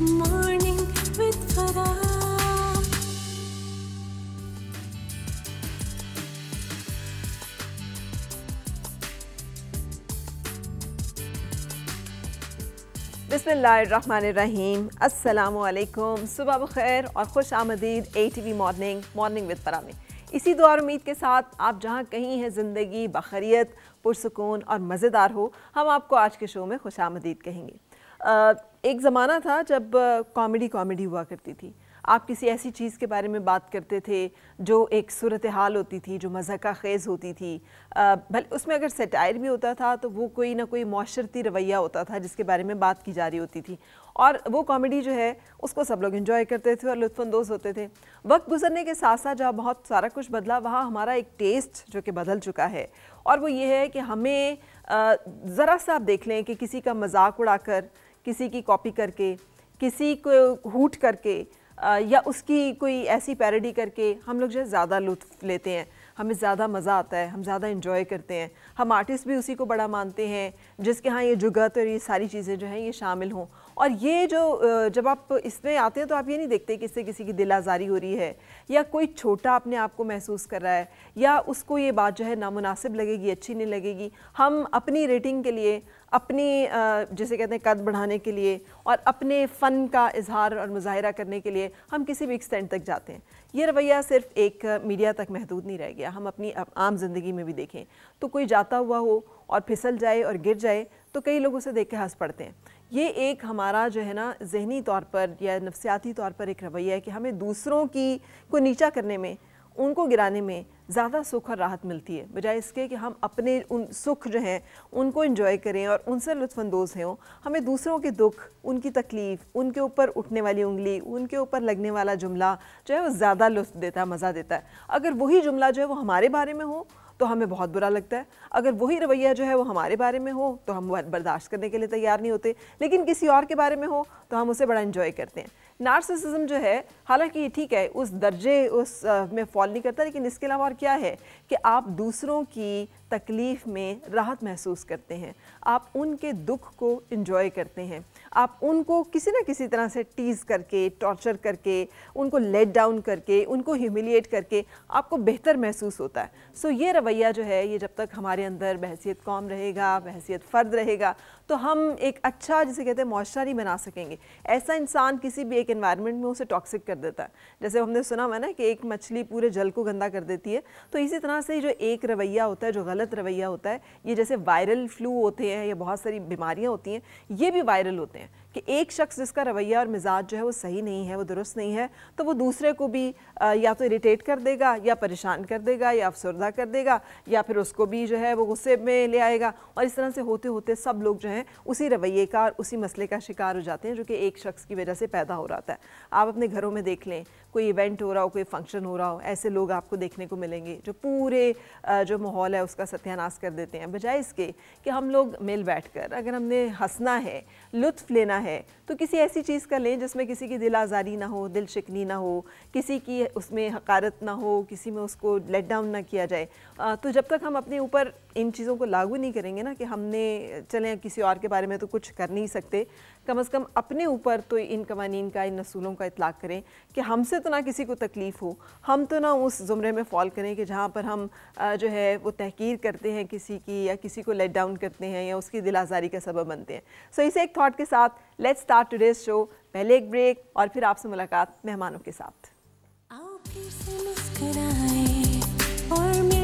Morning with अस्सलाम वालेकुम सुबह बखैर और खुश आमदीद A T V morning morning with Farah में इसी दौर उम्मीद के साथ आप जहाँ कहीं हैं ज़िंदगी बखरियत पुरसकून और मज़ेदार हो हम आपको आज के शो में खुश आमदीद कहेंगे एक ज़माना था जब कॉमेडी कॉमेडी हुआ करती थी आप किसी ऐसी चीज़ के बारे में बात करते थे जो एक सूरत हाल होती थी जो मज़ाका खेज़ होती थी भले उसमें अगर सेटायर भी होता था तो वो कोई ना कोई माशरती रवैया होता था जिसके बारे में बात की जा रही होती थी और वो कॉमेडी जो है उसको सब लोग इन्जॉय करते थे और लुफानंदोज़ होते थे वक्त गुजरने के साथ साथ जहाँ बहुत सारा कुछ बदला वहाँ हमारा एक टेस्ट जो कि बदल चुका है और वो ये है कि हमें ज़रा सा आप देख लें कि किसी का मजाक उड़ाकर किसी की कॉपी करके किसी को हूट करके या उसकी कोई ऐसी पैरडी करके हम लोग जो है ज़्यादा लुत्फ लेते हैं हमें ज़्यादा मज़ा आता है हम ज़्यादा इन्जॉय करते हैं हम आर्टिस्ट भी उसी को बड़ा मानते हैं जिसके यहाँ ये जुगत और ये सारी चीज़ें जो हैं ये शामिल हों और ये जो जब आप इसमें आते हैं तो आप ये नहीं देखते कि इससे किसी की दिल आज़ारी हो रही है या कोई छोटा अपने आप को महसूस कर रहा है या उसको ये बात जो है नामुनासिब लगेगी अच्छी नहीं लगेगी हम अपनी रेटिंग के लिए अपनी जैसे कहते हैं कद बढ़ाने के लिए और अपने फ़न का इजहार और मुजाहरा करने के लिए हम किसी भी एक्सटेंट तक जाते हैं ये रवैया सिर्फ एक मीडिया तक महदूद नहीं रह गया हम अपनी आम ज़िंदगी में भी देखें तो कोई जाता हुआ हो और फिसल जाए और गिर जाए तो कई लोग उसे देख के हंस पड़ते हैं ये एक हमारा जो है ना जहनी तौर पर या नफसियाती तौर पर एक रवैया है कि हमें दूसरों की को नीचा करने में उनको गिराने में ज़्यादा सुख और राहत मिलती है बजाय इसके कि हम अपने उन सुख जो हैं उनको इन्जॉय करें और उनसे लुफानंदोज हों हमें दूसरों के दुख उनकी तकलीफ़ उनके ऊपर उठने वाली उंगली उनके ऊपर लगने वाला जुमला जो है वो ज़्यादा लुत्फ देता है मज़ा देता है अगर वही जुमला जो है वो हमारे बारे में हो तो हमें बहुत बुरा लगता है अगर वही रवैया जो है वो हमारे बारे में हो तो हम बर्दाश्त करने के लिए तैयार नहीं होते लेकिन किसी और के बारे में हो तो हम उसे बड़ा इन्जॉय करते हैं नार्सिसिज्म जो है हालांकि ये ठीक है उस दर्जे उस आ, में फॉल नहीं करता लेकिन इसके अलावा और क्या है कि आप दूसरों की तकलीफ़ में राहत महसूस करते हैं आप उनके दुख को इंजॉय करते हैं आप उनको किसी ना किसी तरह से टीज़ करके टॉर्चर करके उनको लेट डाउन करके उनको ह्यूमिलिएट करके आपको बेहतर महसूस होता है सो ये रवैया जो है ये जब तक हमारे अंदर बहसीत कौम रहेगा बहसीत फ़र्द रहेगा तो हम एक अच्छा जिसे कहते हैं मुआरा नहीं बना सकेंगे ऐसा इंसान किसी भी एक इन्वायरमेंट में उसे टॉक्सिक कर देता है जैसे हमने सुना हुआ ना कि एक मछली पूरे जल को गंदा कर देती है तो इसी तरह से जो एक रवैया होता है जो गलत रवैया होता है ये जैसे वायरल फ्लू होते हैं या बहुत सारी बीमारियाँ होती हैं ये भी वायरल होते हैं कि एक शख्स जिसका रवैया और मिजाज जो है वो सही नहीं है वो दुरुस्त नहीं है तो वो दूसरे को भी या तो इरीटेट कर देगा या परेशान कर देगा या अफसरदा कर देगा या फिर उसको भी जो है वो गुस्से में ले आएगा और इस तरह से होते होते सब लोग जो हैं उसी रवैये का और उसी मसले का शिकार हो जाते हैं जो कि एक शख्स की वजह से पैदा हो रहा है आप अपने घरों में देख लें कोई इवेंट हो रहा हो कोई फंक्शन हो रहा हो ऐसे लोग आपको देखने को मिलेंगे जो पूरे जो माहौल है उसका सत्यानाश कर देते हैं बजाय इसके कि हम लोग मिल बैठ कर अगर हमने हंसना है लुत्फ लेना है तो किसी ऐसी चीज़ का लें जिसमें किसी की दिल आज़ारी ना हो दिल शिकनी ना हो किसी की उसमें हकारत ना हो किसी में उसको लेट डाउन ना किया जाए तो जब तक हम अपने ऊपर इन चीज़ों को लागू नहीं करेंगे ना कि हमने चले किसी और के बारे में तो कुछ कर नहीं सकते कम अज़ कम अपने ऊपर तो इन कवानीन का इन असूलों का इतलाक़ करें कि हमसे तो ना किसी को तकलीफ़ हो हम तो ना उस ज़ुमरे में फ़ॉल करें कि जहाँ पर हम जो है वो तहकीर करते हैं किसी की या किसी को लेट डाउन करते हैं या उसकी दिलाजारी का सबब बनते हैं सो so, इसे एक थाट के साथ लेट्स स्टार्ट टूडेज शो पहले एक ब्रेक और फिर आपसे मुलाकात मेहमानों के साथ आओ फिर से